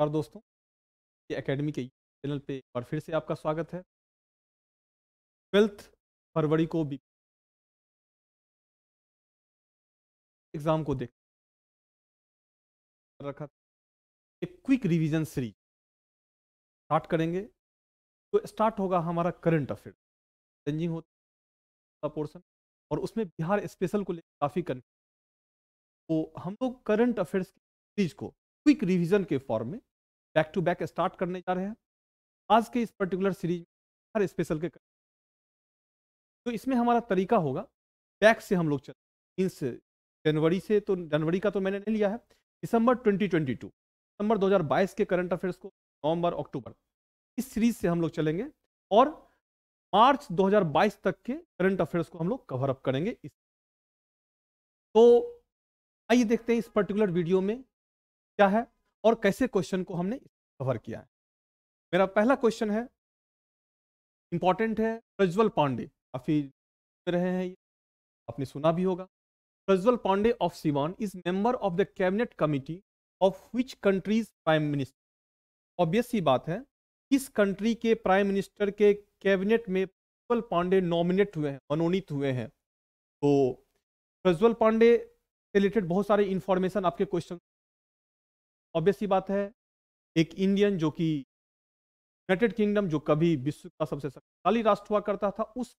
नमस्कार दोस्तों ये एकेडमी के चैनल पे और फिर से आपका स्वागत है ट्वेल्थ फरवरी को भी एग्ज़ाम को देख रखा एक क्विक रिवीजन सीरीज स्टार्ट करेंगे तो स्टार्ट होगा हमारा करंट अफेयर चेंजिंग होता पोर्शन और उसमें बिहार स्पेशल को लेकर काफ़ी कन्फ्यूज तो हम लोग करंट अफेयर्स की सीरीज को क्विक रिवीजन के फॉर्म में बैक टू बैक स्टार्ट करने जा रहे हैं आज के इस पर्टिकुलर सीरीज हर स्पेशल के तो इसमें हमारा तरीका होगा बैक से हम लोग चल मीन्स जनवरी से तो जनवरी का तो मैंने नहीं लिया है दिसंबर 2022 दिसंबर 2022 के करंट अफेयर्स को नवंबर अक्टूबर इस सीरीज से हम लोग चलेंगे और मार्च 2022 तक के करंट अफेयर्स को हम लोग कवर अप करेंगे इस तो आइए देखते हैं इस पर्टिकुलर वीडियो में क्या है और कैसे क्वेश्चन को हमने कवर किया है मेरा पहला क्वेश्चन है इंपॉर्टेंट है प्रज्वल पांडे काफ़ी रहे हैं ये आपने सुना भी होगा Prajwal Pandey of Siwan is member of the cabinet committee of which countries prime minister obvious ही बात है किस कंट्री के प्राइम मिनिस्टर के कैबिनेट में प्रज्वल पांडे नॉमिनेट हुए हैं मनोनीत हुए हैं तो प्रज्वल पांडे से रिलेटेड बहुत सारे इन्फॉर्मेशन आपके क्वेश्चन ऑब्वियस बात है एक इंडियन जो कि यूनाइटेड किंगडम जो कभी विश्व का सबसे शक्तिशाली राष्ट्र हुआ करता था उस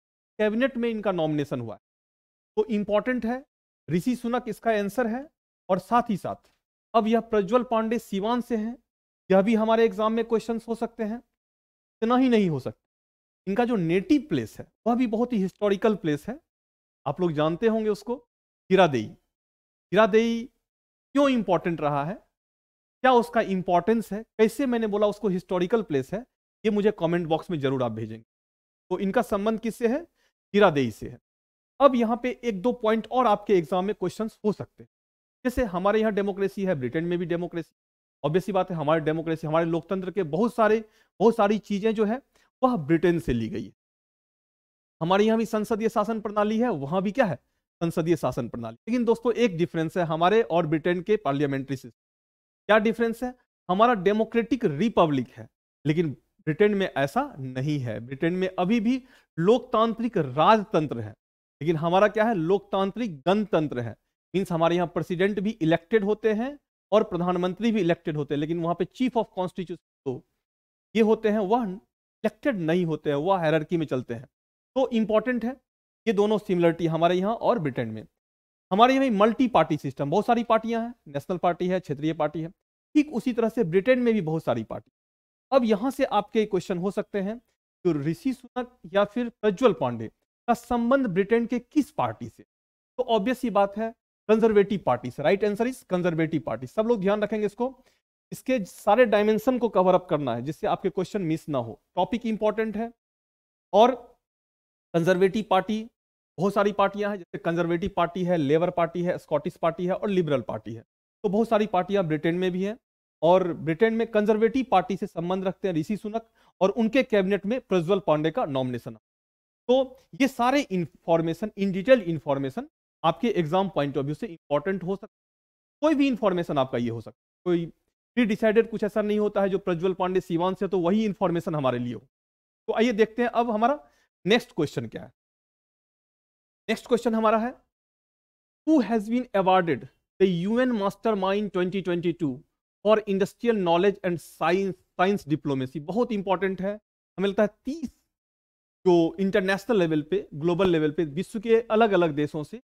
कैबिनेट में इनका नॉमिनेशन हुआ है तो इंपॉर्टेंट है ऋषि सुनक इसका आंसर है और साथ ही साथ अब यह प्रज्वल पांडे सिवान से हैं यह भी हमारे एग्जाम में क्वेश्चन हो सकते हैं इतना ही नहीं हो सकते इनका जो नेटिव प्लेस है वह भी बहुत ही हिस्टोरिकल प्लेस है आप लोग जानते होंगे उसको हिरादेई हिरादेई क्यों इंपॉर्टेंट रहा है क्या उसका इंपॉर्टेंस है कैसे मैंने बोला उसको हिस्टोरिकल प्लेस है ये मुझे कमेंट बॉक्स में जरूर आप भेजेंगे तो इनका संबंध किससे है हीरादेई से है अब यहाँ पे एक दो पॉइंट और आपके एग्जाम में क्वेश्चंस हो सकते हैं जैसे हमारे यहाँ डेमोक्रेसी है ब्रिटेन में भी डेमोक्रेसी ऑब्वियसली बात है हमारे डेमोक्रेसी हमारे लोकतंत्र के बहुत सारे बहुत सारी चीज़ें जो है वह ब्रिटेन से ली गई है हमारे यहाँ भी संसदीय शासन प्रणाली है वहाँ भी क्या है संसदीय शासन प्रणाली लेकिन दोस्तों एक डिफरेंस है हमारे और ब्रिटेन के पार्लियामेंट्री सिस्टम क्या डिफरेंस है हमारा डेमोक्रेटिक रिपब्लिक है लेकिन ब्रिटेन में ऐसा नहीं है ब्रिटेन में अभी भी लोकतांत्रिक राजतंत्र है लेकिन हमारा क्या है लोकतांत्रिक गणतंत्र है मीन्स हमारे यहाँ प्रेसिडेंट भी इलेक्टेड होते हैं और प्रधानमंत्री भी इलेक्टेड होते हैं लेकिन वहाँ पे चीफ ऑफ कॉन्स्टिट्यूशन तो ये होते हैं वह इलेक्टेड नहीं होते हैं वह हैरकी में चलते हैं तो इम्पॉर्टेंट है ये दोनों सिमिलरिटी हमारे यहाँ और ब्रिटेन में हमारे यहाँ मल्टी पार्टी सिस्टम बहुत सारी पार्टियां हैं नेशनल पार्टी है क्षेत्रीय पार्टी है ठीक उसी तरह से ब्रिटेन में भी बहुत सारी पार्टी अब यहाँ से आपके क्वेश्चन हो सकते हैं तो ऋषि सुनक या फिर प्रज्वल पांडे का संबंध ब्रिटेन के किस पार्टी से तो ऑब्वियस ही बात है कंजर्वेटिव पार्टी से right answer is Conservative Party सब लोग ध्यान रखेंगे इसको इसके सारे डायमेंशन को कवर अप करना है जिससे आपके क्वेश्चन मिस ना हो टॉपिक इंपॉर्टेंट है और कंजर्वेटिव पार्टी बहुत सारी पार्टियां हैं जैसे कंजर्वेटिव पार्टी है लेबर पार्टी है स्कॉटिश पार्टी है और लिबरल पार्टी है तो बहुत सारी पार्टियां ब्रिटेन में भी हैं और ब्रिटेन में कंजर्वेटिव पार्टी से संबंध रखते हैं ऋषि सुनक और उनके कैबिनेट में प्रज्वल पांडे का नॉमिनेशन तो ये सारे इंफॉर्मेशन इन डिटेल इंफॉर्मेशन आपके एग्जाम पॉइंट ऑफ व्यू से इंपॉर्टेंट हो सकता है कोई भी इंफॉर्मेशन आपका ये हो सकता है कोई प्री डिसाइडेड कुछ ऐसा नहीं होता है जो प्रज्वल पांडे सीवान से तो वही इंफॉर्मेशन हमारे लिए हो तो आइए देखते हैं अब हमारा नेक्स्ट क्वेश्चन क्या है नेक्स्ट क्वेश्चन हमारा है who has been awarded the UN mastermind 2022 for industrial knowledge and science science diplomacy बहुत इंपॉर्टेंट है हमें लगता है तीस जो इंटरनेशनल लेवल पे ग्लोबल लेवल पे विश्व के अलग अलग देशों से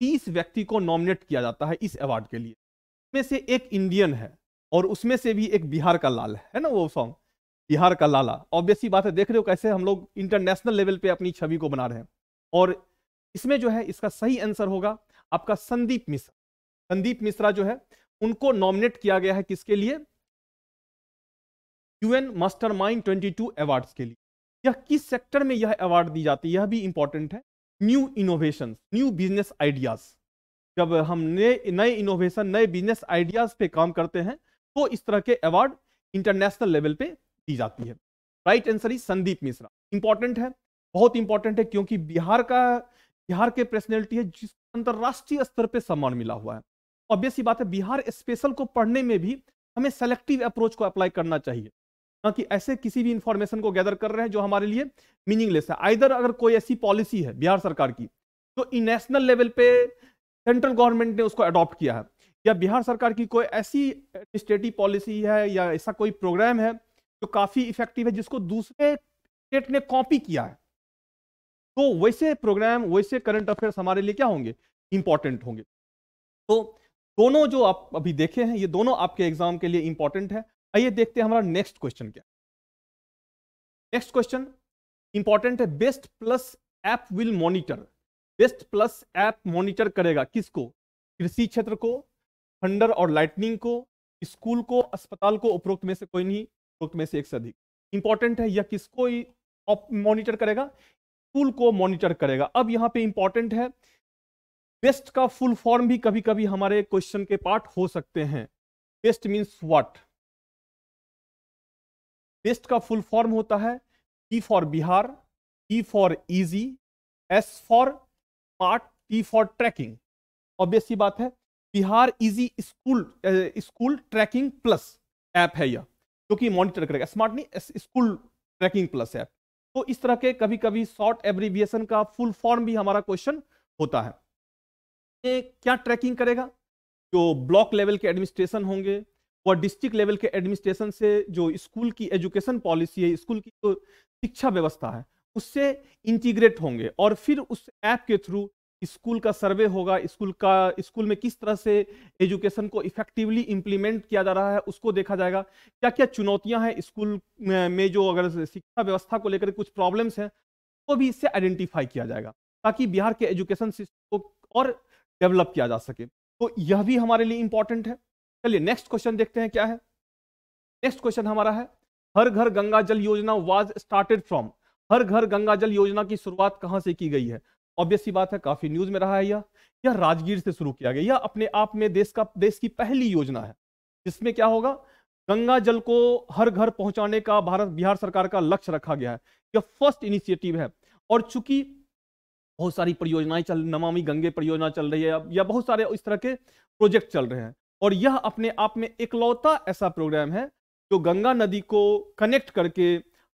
तीस व्यक्ति को नॉमिनेट किया जाता है इस अवार्ड के लिए उसमें से एक इंडियन है और उसमें से भी एक बिहार का लाल है, है ना वो सॉन्ग बिहार का लाला ऑब्वियसली बात है देख रहे हो कैसे हम लोग इंटरनेशनल लेवल पे अपनी छवि को बना रहे हैं और इसमें जो है इसका सही आंसर होगा आपका संदीप मिश्रा संदीप मिश्रा जो है उनको नॉमिनेट किया गया है किसके लिए यूएन मास्टरमाइंड 22 अवार्ड्स के लिए यह किस सेक्टर में यह अवार्ड दी जाती है यह भी इंपॉर्टेंट है new innovation new business ideas जब हम नए नए इनोवेशन नए बिजनेस आइडियाज पे काम करते हैं तो इस तरह के अवार्ड इंटरनेशनल लेवल पे दी जाती है right answer is Sandeep Mishra important है बहुत इंपॉर्टेंट है क्योंकि बिहार का बिहार के पर्सनैलिटी है जिस अंतर्राष्ट्रीय स्तर पर सम्मान मिला हुआ है ऑब्वियस बात है बिहार स्पेशल को पढ़ने में भी हमें सेलेक्टिव अप्रोच को अप्लाई करना चाहिए ना कि ऐसे किसी भी इंफॉर्मेशन को गैदर कर रहे हैं जो हमारे लिए मीनिंगलेस है आइदर अगर कोई ऐसी पॉलिसी है बिहार सरकार की जो तो नेशनल लेवल पे सेंट्रल गवर्नमेंट ने उसको अडॉप्ट किया है या बिहार सरकार की कोई ऐसी एडमिनिस्ट्रेटिव पॉलिसी है या ऐसा कोई प्रोग्राम है जो काफ़ी इफेक्टिव है जिसको दूसरे स्टेट ने कॉपी किया है तो वैसे प्रोग्राम वैसे करंट अफेयर्स हमारे लिए क्या होंगे इंपॉर्टेंट होंगे तो दोनों जो आप अभी देखे हैं ये दोनों आपके एग्जाम के लिए इंपॉर्टेंट है आइए देखते हैं हमारा नेक्स्ट क्वेश्चन क्या नेक्स्ट क्वेश्चन इंपॉर्टेंट है BEST plus app will monitor BEST plus app monitor करेगा किसको कृषि क्षेत्र को थंडर और लाइटनिंग को स्कूल को अस्पताल को उपरोक्त में से कोई नहीं उपरोक्त में से एक से अधिक इंपॉर्टेंट है यह किसको मॉनिटर करेगा पुल को मॉनिटर करेगा अब यहाँ पे इंपॉर्टेंट है बेस्ट का फुल फॉर्म भी कभी कभी हमारे क्वेश्चन के पार्ट हो सकते हैं बेस्ट मीन्स व्हाट बेस्ट का फुल फॉर्म होता है E for Bihar E for easy S for part T for tracking obvious ही बात है Bihar easy school school tracking plus app है यह जो कि मॉनिटर करेगा स्मार्ट नहीं स्कूल ट्रैकिंग प्लस ऐप तो इस तरह के कभी कभी शॉर्ट एब्रीविएशन का फुल फॉर्म भी हमारा क्वेश्चन होता है ये क्या ट्रैकिंग करेगा जो ब्लॉक लेवल के एडमिनिस्ट्रेशन होंगे वह डिस्ट्रिक्ट लेवल के एडमिनिस्ट्रेशन से जो स्कूल की एजुकेशन पॉलिसी है स्कूल की जो शिक्षा व्यवस्था है उससे इंटीग्रेट होंगे और फिर उस ऐप के थ्रू स्कूल का सर्वे होगा स्कूल का स्कूल में किस तरह से एजुकेशन को इफेक्टिवली इम्प्लीमेंट किया जा रहा है उसको देखा जाएगा क्या क्या चुनौतियां हैं स्कूल में जो अगर शिक्षा व्यवस्था को लेकर कुछ प्रॉब्लम्स हैं तो भी इससे आइडेंटिफाई किया जाएगा ताकि बिहार के एजुकेशन सिस्टम को और डेवलप किया जा सके तो यह भी हमारे लिए इंपॉर्टेंट है चलिए नेक्स्ट क्वेश्चन देखते हैं क्या है नेक्स्ट क्वेश्चन हमारा है हर घर गंगा जल योजना वॉज स्टार्टेड फ्रॉम हर घर गंगा जल योजना की शुरुआत कहाँ से की गई है ऑब्वियस सी बात है काफी न्यूज में रहा है यह या राजगीर से शुरू किया गया यह अपने आप में देश का देश की पहली योजना है जिसमें क्या होगा गंगा जल को हर घर पहुंचाने का भारत बिहार सरकार का लक्ष्य रखा गया है यह फर्स्ट इनिशिएटिव है और चूंकि बहुत सारी परियोजनाएं चल नमामि गंगे परियोजना चल रही है या बहुत सारे इस तरह के प्रोजेक्ट चल रहे हैं और यह अपने आप में इकलौता ऐसा प्रोग्राम है जो गंगा नदी को कनेक्ट करके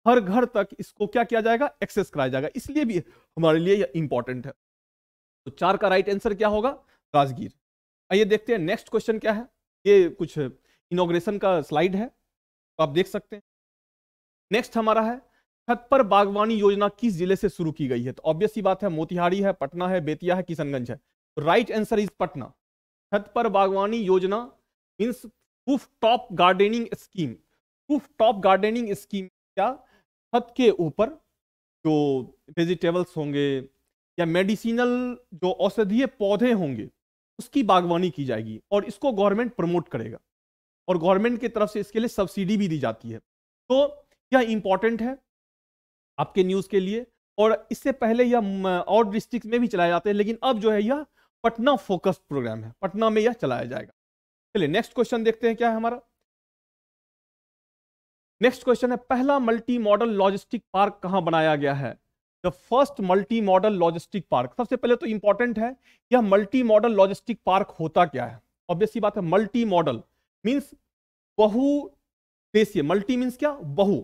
हर घर तक इसको क्या किया जाएगा एक्सेस कराया जाएगा इसलिए भी हमारे लिए यह इंपॉर्टेंट है तो चार का राइट आंसर क्या होगा राजगीर आइए देखते हैं नेक्स्ट क्वेश्चन क्या है ये कुछ इनोग्रेशन का स्लाइड है तो आप देख सकते हैं नेक्स्ट हमारा है छत पर बागवानी योजना किस जिले से शुरू की गई है तो ऑब्वियस बात है मोतिहारी है पटना है बेतिया है किशनगंज है राइट आंसर इज पटना छत पर बागवानी योजना means roof top gardening scheme roof top gardening scheme क्या छत के ऊपर जो वेजिटेबल्स होंगे या मेडिसिनल जो औषधीय पौधे होंगे उसकी बागवानी की जाएगी और इसको गवर्नमेंट प्रमोट करेगा और गवर्नमेंट की तरफ से इसके लिए सब्सिडी भी दी जाती है तो यह इम्पॉर्टेंट है आपके न्यूज़ के लिए और इससे पहले यह और डिस्ट्रिक्ट में भी चलाए जाते हैं लेकिन अब जो है यह पटना फोकस्ड प्रोग्राम है पटना में यह चलाया जाएगा चलिए नेक्स्ट क्वेश्चन देखते हैं क्या है हमारा नेक्स्ट क्वेश्चन है पहला मल्टी मॉडल लॉजिस्टिक पार्क कहां बनाया गया है the first multi model logistic park सबसे पहले तो इंपॉर्टेंट है यह मल्टी मॉडल लॉजिस्टिक पार्क होता क्या है ऑब्वियस बात है मल्टी मॉडल मीन्स बहु देशीय मल्टी मीन्स क्या बहु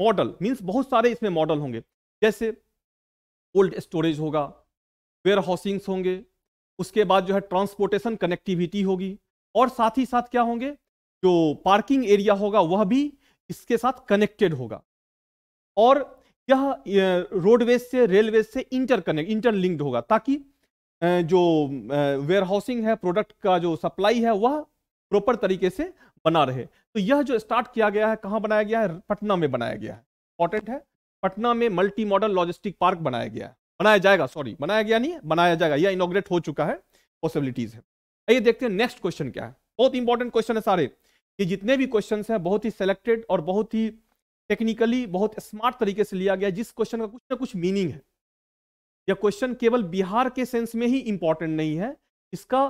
मॉडल मीन्स बहुत सारे इसमें मॉडल होंगे जैसे कोल्ड स्टोरेज होगा वेयर हाउसिंग्स होंगे उसके बाद जो है ट्रांसपोर्टेशन कनेक्टिविटी होगी और साथ ही साथ क्या होंगे जो पार्किंग एरिया होगा वह भी इसके साथ कनेक्टेड होगा और यह रोडवेज से रेलवे से इंटरकनेक्ट इंटरलिंक्ड होगा ताकि जो वेयर हाउसिंग है प्रोडक्ट का जो सप्लाई है वह प्रॉपर तरीके से बना रहे तो यह जो स्टार्ट किया गया है कहां बनाया गया है पटना में बनाया गया है इंपॉर्टेंट है पटना में मल्टी मॉडल लॉजिस्टिक पार्क बनाया गया है बनाया जाएगा सॉरी बनाया गया नहीं बनाया जाएगा यह इनोग्रेट हो चुका है पॉसिबिलिटीज है आइए देखते हैं नेक्स्ट क्वेश्चन क्या है बहुत इंपॉर्टेंट क्वेश्चन है सारे ये जितने भी क्वेश्चन हैं बहुत ही सेलेक्टेड और बहुत ही टेक्निकली बहुत स्मार्ट तरीके से लिया गया जिस क्वेश्चन का कुछ ना कुछ मीनिंग है यह क्वेश्चन केवल बिहार के सेंस में ही इंपॉर्टेंट नहीं है इसका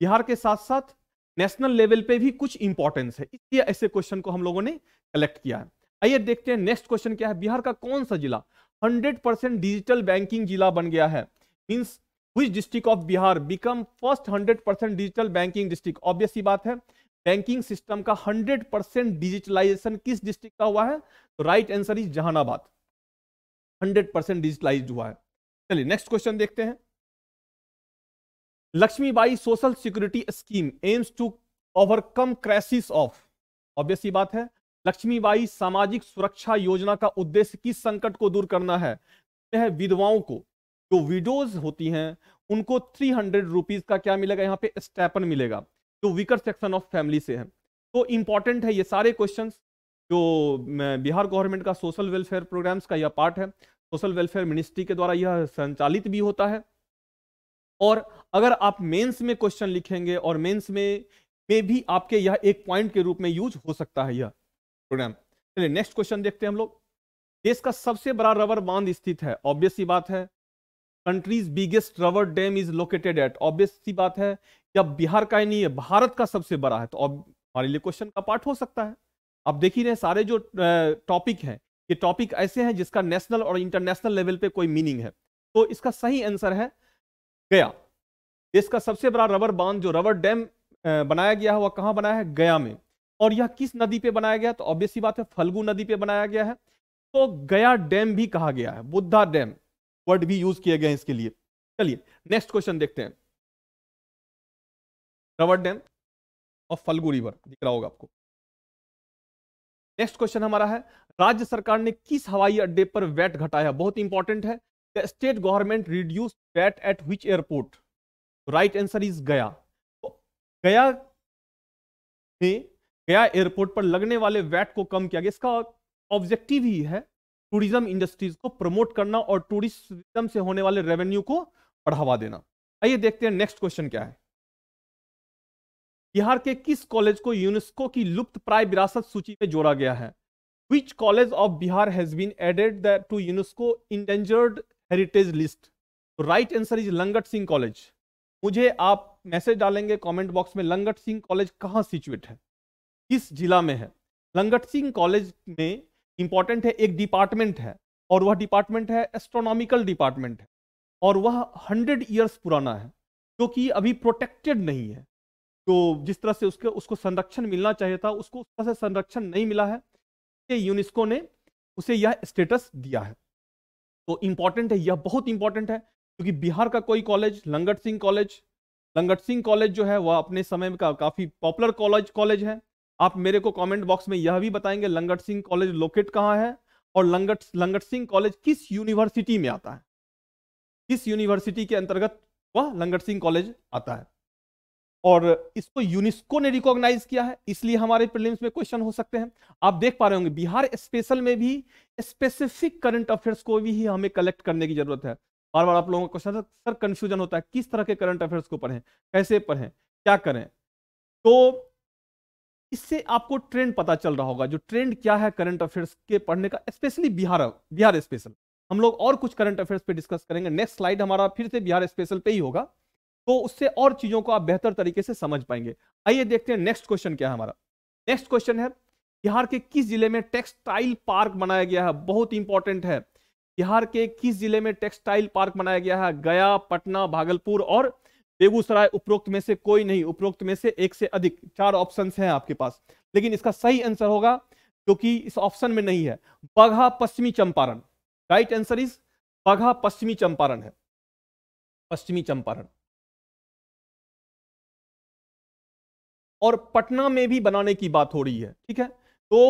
बिहार के साथ साथ नेशनल लेवल पे भी कुछ इंपॉर्टेंस है इसलिए ऐसे क्वेश्चन को हम लोगों ने कलेक्ट किया है आइए देखते हैं नेक्स्ट क्वेश्चन क्या है बिहार का कौन सा जिला 100% डिजिटल बैंकिंग जिला बन गया है मीन्स हुई district of Bihar become first 100% digital banking district obvious ही बात है बैंकिंग सिस्टम का 100 परसेंट डिजिटलाइजेशन किस डिस्ट्रिक्ट का हुआ है तो right answer is Jehanabad 100 percent digitalise हुआ है चलिए नेक्स्ट क्वेश्चन देखते हैं Laxmibai social security scheme aims to overcome crisis of obvious ही बात है लक्ष्मीबाई सामाजिक सुरक्षा योजना का उद्देश्य किस संकट को दूर करना है यह तो विधवाओं को जो विडोज होती हैं उनको थ्री हंड्रेड रुपीज का क्या मिलेगा यहाँ पे स्टेपन मिलेगा जो वीकर सेक्शन ऑफ फैमिली से है तो इम्पॉर्टेंट है ये सारे क्वेश्चन जो बिहार गवर्नमेंट का सोशल वेलफेयर प्रोग्राम्स का यह पार्ट है सोशल वेलफेयर मिनिस्ट्री के द्वारा यह संचालित भी होता है और अगर आप मेंस में क्वेश्चन लिखेंगे और मेंस में में भी आपके यह एक पॉइंट के रूप में यूज हो सकता है यह प्रोग्राम चलिए नेक्स्ट क्वेश्चन देखते हैं हम लोग देश का सबसे बड़ा रबर बांध स्थित है ऑब्वियस ही बात है country's biggest rubber dam is located at obvious सी बात है जब बिहार का ही नहीं है भारत का सबसे बड़ा है तो अब हमारे लिए क्वेश्चन का पार्ट हो सकता है आप देख ही रहे सारे जो टॉपिक हैं ये टॉपिक ऐसे हैं जिसका नेशनल और इंटरनेशनल लेवल पे कोई मीनिंग है तो इसका सही आंसर है गया देश का सबसे बड़ा रबर बांध जो रबर डैम बनाया गया है वह कहाँ बनाया है गया में और यह किस नदी पे बनाया गया तो ऑब्वियसली बात है फलगू नदी पे बनाया गया है तो गया डैम भी कहा गया है बुद्धा डैम वर्ड भी यूज किए गए हैं इसके लिए चलिए नेक्स्ट क्वेश्चन देखते हैं रवर डैम और फल्गू रिवर दिख रहा होगा आपको नेक्स्ट क्वेश्चन हमारा है राज्य सरकार ने किस हवाई अड्डे पर वैट घटाया बहुत इंपॉर्टेंट है state government reduce VAT at which airport right answer is Gaya तो गया गया एयरपोर्ट पर लगने वाले वैट को कम किया गया इसका ऑब्जेक्टिव ही है टूरिज्म इंडस्ट्रीज को प्रमोट करना और टूरिज्म से होने वाले रेवेन्यू को बढ़ावा देना आइए देखते हैं नेक्स्ट क्वेश्चन क्या है बिहार के किस कॉलेज को यूनेस्को की लुप्त प्राय विरासत सूची में जोड़ा गया है which college of Bihar has been added to UNESCO endangered heritage list right answer is Langat Singh college मुझे आप मैसेज डालेंगे कमेंट बॉक्स में लंगट सिंह कॉलेज कहाँ सिचुएट है किस जिला में है लंगट सिंह कॉलेज में इंपॉर्टेंट है एक डिपार्टमेंट है और वह डिपार्टमेंट है एस्ट्रोनॉमिकल डिपार्टमेंट है और वह हंड्रेड ईयर्स पुराना है क्योंकि तो अभी प्रोटेक्टेड नहीं है तो जिस तरह से उसके उसको संरक्षण मिलना चाहिए था उसको उस तरह से संरक्षण नहीं मिला है यूनेस्को ने उसे यह स्टेटस दिया है तो इम्पॉर्टेंट है यह बहुत इंपॉर्टेंट है क्योंकि बिहार का कोई college Langat Singh college Langat Singh college जो है वह अपने समय का काफ़ी पॉपुलर कॉलेज कॉलेज है आप मेरे को कमेंट बॉक्स में यह भी बताएंगे लंगट सिंह कॉलेज लोकेट कहाँ है और लंगट लंगट सिंह कॉलेज किस यूनिवर्सिटी में आता है किस यूनिवर्सिटी के अंतर्गत वह लंगट सिंह कॉलेज आता है और इसको यूनेस्को ने रिकॉग्नाइज किया है इसलिए हमारे प्रीलिम्स में क्वेश्चन हो सकते हैं आप देख पा रहे होंगे बिहार स्पेशल में भी स्पेसिफिक करंट अफेयर्स को भी हमें कलेक्ट करने की जरूरत है बार बार आप लोगों का क्वेश्चन सर कंफ्यूजन होता है किस तरह के करंट अफेयर्स को पढ़ें कैसे पढ़ें क्या करें तो इससे आपको ट्रेंड पता चल रहा होगा जो ट्रेंड क्या है करंट अफेयर्स के पढ़ने का स्पेशली बिहार बिहार स्पेशल हम लोग और कुछ करंट अफेयर्स पे डिस्कस करेंगे नेक्स्ट स्लाइड हमारा फिर से बिहार स्पेशल पे ही होगा तो उससे और चीज़ों को आप बेहतर तरीके से समझ पाएंगे आइए देखते हैं नेक्स्ट क्वेश्चन क्या है हमारा नेक्स्ट क्वेश्चन है बिहार के किस जिले में टेक्सटाइल पार्क बनाया गया है बहुत इंपॉर्टेंट है बिहार के किस जिले में टेक्सटाइल पार्क बनाया गया है गया पटना भागलपुर और बेगूसराय उपरोक्त में से कोई नहीं उपरोक्त में से एक से अधिक चार ऑप्शन हैं आपके पास लेकिन इसका सही आंसर होगा क्योंकि इस ऑप्शन में नहीं है बघा पश्चिमी चंपारण राइट आंसर इज बघा पश्चिमी चंपारण है पश्चिमी चंपारण और पटना में भी बनाने की बात हो रही है ठीक है तो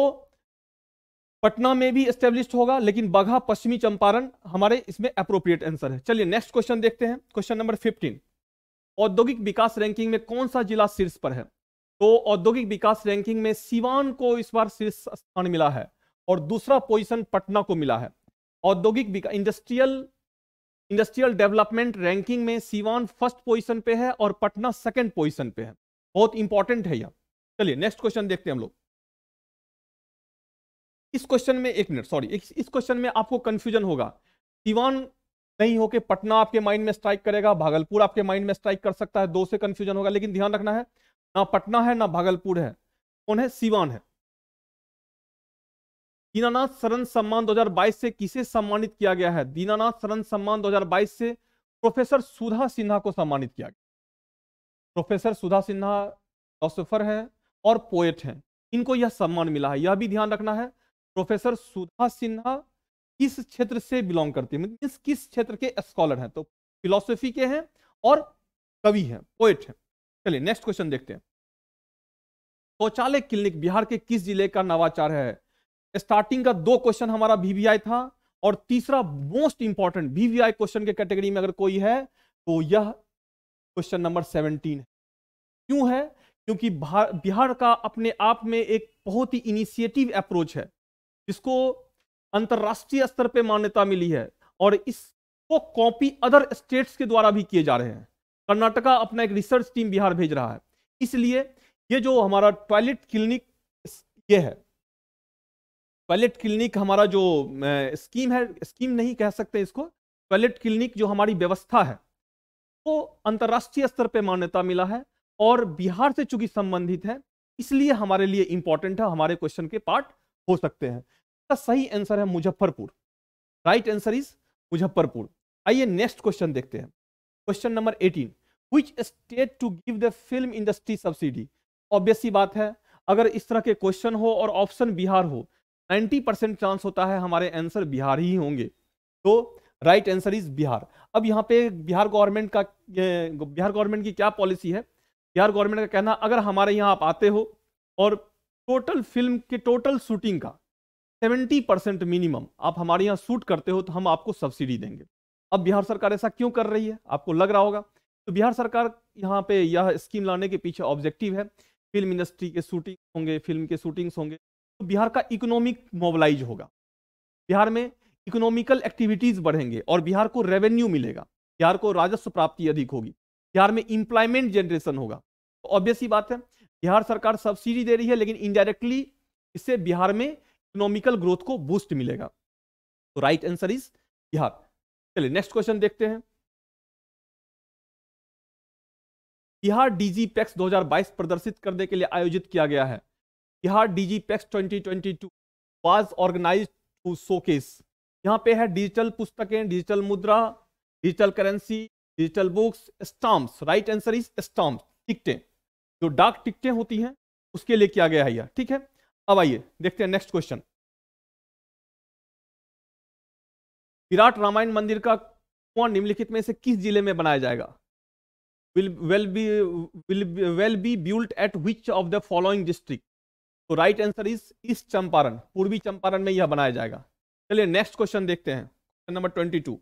पटना में भी स्टेब्लिश होगा लेकिन बघा पश्चिमी चंपारण हमारे इसमें अप्रोप्रिएट आंसर है चलिए नेक्स्ट क्वेश्चन देखते हैं क्वेश्चन नंबर फिफ्टीन औद्योगिक विकास रैंकिंग में कौन सा जिला शीर्ष पर है तो औद्योगिक विकास रैंकिंग में सिवान को इस बार शीर्ष स्थान मिला है और दूसरा पोजिशन पटना को मिला है औद्योगिक इंडस्ट्रियल इंडस्ट्रियल डेवलपमेंट रैंकिंग में सिवान फर्स्ट पोजिशन पे है और पटना सेकेंड पोजिशन पे है बहुत इंपॉर्टेंट है यह चलिए नेक्स्ट क्वेश्चन देखते हैं हम लोग इस क्वेश्चन में एक मिनट सॉरी इस क्वेश्चन में आपको कंफ्यूजन होगा सिवान नहीं हो पटना आपके माइंड में स्ट्राइक करेगा भागलपुर आपके माइंड में स्ट्राइक कर सकता है दो से कंफ्यूजन होगा लेकिन ध्यान रखना है ना पटना है ना भागलपुर है कौन है सीवान है दीनानाथ शरण सम्मान 2022 से किसे सम्मानित किया गया है दीनानाथ शरण सम्मान 2022 से प्रोफेसर सुधा सिन्हा को सम्मानित किया गया प्रोफेसर सुधा सिन्हा फिलोसोफर है और पोएट है इनको यह सम्मान मिला है यह भी ध्यान रखना है प्रोफेसर सुधा सिन्हा किस क्षेत्र से बिलोंग करती है मीन्स मतलब किस क्षेत्र के स्कॉलर हैं तो फिलोसफी के हैं और कवि हैं पोएट हैं चलिए नेक्स्ट क्वेश्चन देखते हैं शौचालय तो क्लिनिक बिहार के किस जिले का नवाचार है स्टार्टिंग का दो क्वेश्चन हमारा वीवीआई था और तीसरा मोस्ट इंपॉर्टेंट वीवीआई क्वेश्चन के कैटेगरी में अगर कोई है तो यह क्वेश्चन नंबर सेवनटीन है क्यों है क्योंकि बिहार का अपने आप में एक बहुत ही इनिशिएटिव अप्रोच है जिसको अंतर्राष्ट्रीय स्तर पर मान्यता मिली है और इसको कॉपी अदर स्टेट्स के द्वारा भी किए जा रहे हैं कर्नाटका अपना एक रिसर्च टीम बिहार भेज रहा है इसलिए ये जो हमारा टॉयलेट क्लिनिक ये है टॉयलेट क्लिनिक हमारा जो स्कीम है स्कीम नहीं कह सकते इसको टॉयलेट क्लिनिक जो हमारी व्यवस्था है वो अंतर्राष्ट्रीय स्तर पर मान्यता मिला है और बिहार से चूंकि संबंधित है इसलिए हमारे लिए इंपॉर्टेंट है हमारे क्वेश्चन के पार्ट हो सकते हैं इसका सही आंसर है Muzaffarpur right answer is Muzaffarpur आइए नेक्स्ट क्वेश्चन देखते हैं question number eighteen which state to give the film industry subsidy obvious सी बात है अगर इस तरह के क्वेश्चन हो और ऑप्शन बिहार हो 90 परसेंट चांस होता है हमारे आंसर बिहार ही होंगे तो राइट आंसर इज बिहार अब यहाँ पे बिहार गवर्नमेंट का बिहार गवर्नमेंट की क्या पॉलिसी है बिहार गवर्नमेंट का कहना अगर हमारे यहाँ आप आते हो और टोटल फिल्म के टोटल शूटिंग का सेवेंटी परसेंट मिनिमम आप हमारे यहाँ सूट करते हो तो हम आपको सब्सिडी देंगे अब बिहार सरकार ऐसा क्यों कर रही है आपको लग रहा होगा तो बिहार सरकार यहाँ पे यह स्कीम लाने के पीछे ऑब्जेक्टिव है फिल्म इंडस्ट्री के शूटिंग होंगे फिल्म के शूटिंग्स होंगे तो बिहार का इकोनॉमिक मोबलाइज होगा बिहार में इकोनॉमिकल एक्टिविटीज बढ़ेंगे और बिहार को रेवेन्यू मिलेगा बिहार को राजस्व प्राप्ति अधिक होगी बिहार में इंप्लायमेंट जनरेशन होगा तो ऑब्वियस ही बात है बिहार सरकार सब्सिडी दे रही है लेकिन इनडायरेक्टली इससे बिहार में इकोनॉमिकल ग्रोथ को बूस्ट मिलेगा तो राइट आंसर इज बिहार चलिए नेक्स्ट क्वेश्चन देखते हैं बिहार डीजी पैक्स 2022 प्रदर्शित करने के लिए आयोजित किया गया है Bihar Digipex 2022 was organise to showcase यहाँ पे है डिजिटल पुस्तकें डिजिटल मुद्रा digital currency digital books stamp right answer is stamp टिकटें जो डाक टिकटें होती हैं उसके लिए किया गया है यह ठीक है अब आइए देखते हैं नेक्स्ट क्वेश्चन विराट रामायण मंदिर का कौन निम्नलिखित में से किस जिले में बनाया जाएगा will well be will well be built at which of the following district तो right answer is east Champaran पूर्वी चंपारण में यह बनाया जाएगा चलिए नेक्स्ट क्वेश्चन देखते हैं क्वेश्चन नंबर ट्वेंटी टू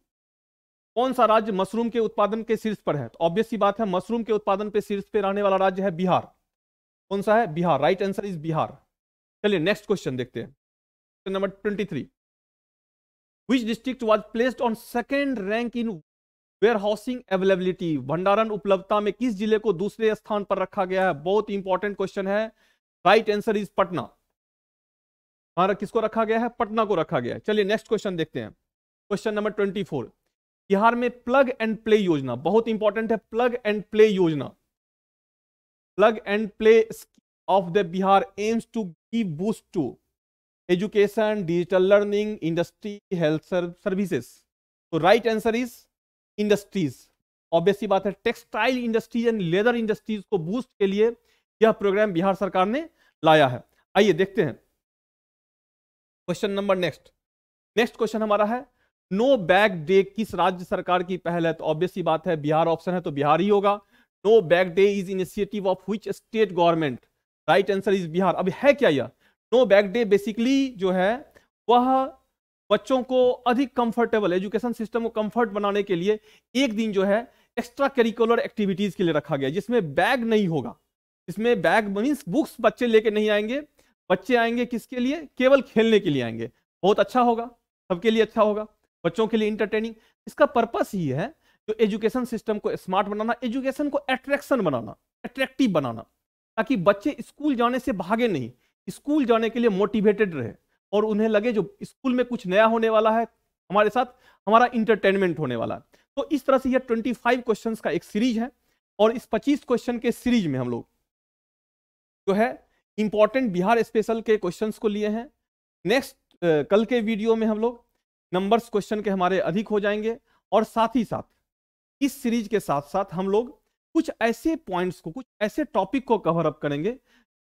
कौन सा राज्य मशरूम के उत्पादन के शीर्ष पर है तो ऑब्वियस ही बात है मशरूम के उत्पादन पे शीर्ष पे रहने वाला राज्य है बिहार कौन सा है Bihar right answer is Bihar चलिए नेक्स्ट क्वेश्चन देखते हैं question number twenty three which district was placed on second rank in warehousing availability भंडारण उपलब्धता में किस जिले को दूसरे स्थान पर रखा गया है बहुत इंपॉर्टेंट क्वेश्चन है राइट आंसर इज पटना हमारा किसको रखा गया है पटना को रखा गया है चलिए नेक्स्ट क्वेश्चन देखते हैं question number twenty four Bihar में प्लग एंड प्ले योजना बहुत इंपॉर्टेंट है प्लग एंड प्ले योजना plug and play of the Bihar aims to give boost to education, digital learning, industry, health services. So right answer is industries. Obviously बात है textile industries and leather industries को boost के लिए यह programme Bihar सरकार ने लाया है आइए देखते हैं question number next next question हमारा है नो बैग डे किस राज्य सरकार की पहल है तो ऑब्वियसली बात है बिहार ऑप्शन है तो बिहार ही होगा no bag day is initiative of which state government right answer is Bihar अब है क्या यह नो बैक डे बेसिकली जो है वह बच्चों को अधिक कंफर्टेबल एजुकेशन सिस्टम को कंफर्ट बनाने के लिए एक दिन जो है एक्स्ट्रा करिकुलर एक्टिविटीज के लिए रखा गया जिसमें बैग नहीं होगा इसमें बैग मीन्स बुक्स बच्चे लेके नहीं आएंगे बच्चे आएंगे किसके लिए केवल खेलने के लिए आएंगे बहुत अच्छा होगा सबके लिए अच्छा होगा बच्चों के लिए इंटरटेनिंग इसका पर्पस ही है जो एजुकेशन सिस्टम को स्मार्ट बनाना एजुकेशन को अट्रैक्शन बनाना अट्रैक्टिव बनाना ताकि बच्चे स्कूल जाने से भागे नहीं स्कूल जाने के लिए मोटिवेटेड रहे और उन्हें लगे जो स्कूल में कुछ नया होने वाला है हमारे साथ हमारा इंटरटेनमेंट होने वाला तो इस तरह से यह 25 क्वेश्चन का एक सीरीज है और इस 25 क्वेश्चन के सीरीज में हम लोग जो है इंपॉर्टेंट बिहार स्पेशल के क्वेश्चन को लिए हैं नेक्स्ट कल के वीडियो में हम लोग नंबर्स क्वेश्चन के हमारे अधिक हो जाएंगे और साथ ही साथ इस सीरीज के साथ साथ हम लोग कुछ ऐसे पॉइंट्स को कुछ ऐसे टॉपिक को कवर अप करेंगे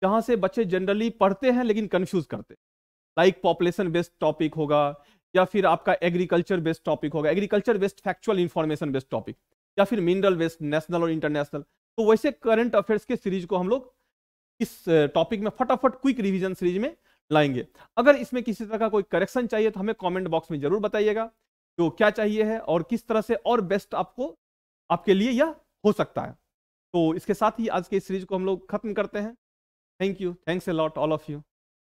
जहाँ से बच्चे जनरली पढ़ते हैं लेकिन कन्फ्यूज करते हैं लाइक पॉपुलेशन बेस्ड टॉपिक होगा या फिर आपका एग्रीकल्चर बेस्ड टॉपिक होगा agriculture based factual information based topic या फिर मिनरल बेस्ड नेशनल और इंटरनेशनल तो वैसे करंट अफेयर्स के सीरीज को हम लोग इस टॉपिक में फटाफट क्विक रिविजन सीरीज में लाएंगे अगर इसमें किसी तरह का कोई करेक्शन चाहिए तो हमें कॉमेंट बॉक्स में जरूर बताइएगा तो क्या चाहिए है और किस तरह से और बेस्ट आपको आपके लिए यह हो सकता है तो इसके साथ ही आज के इस सीरीज को हम लोग खत्म करते हैं thank you thanks a lot all of you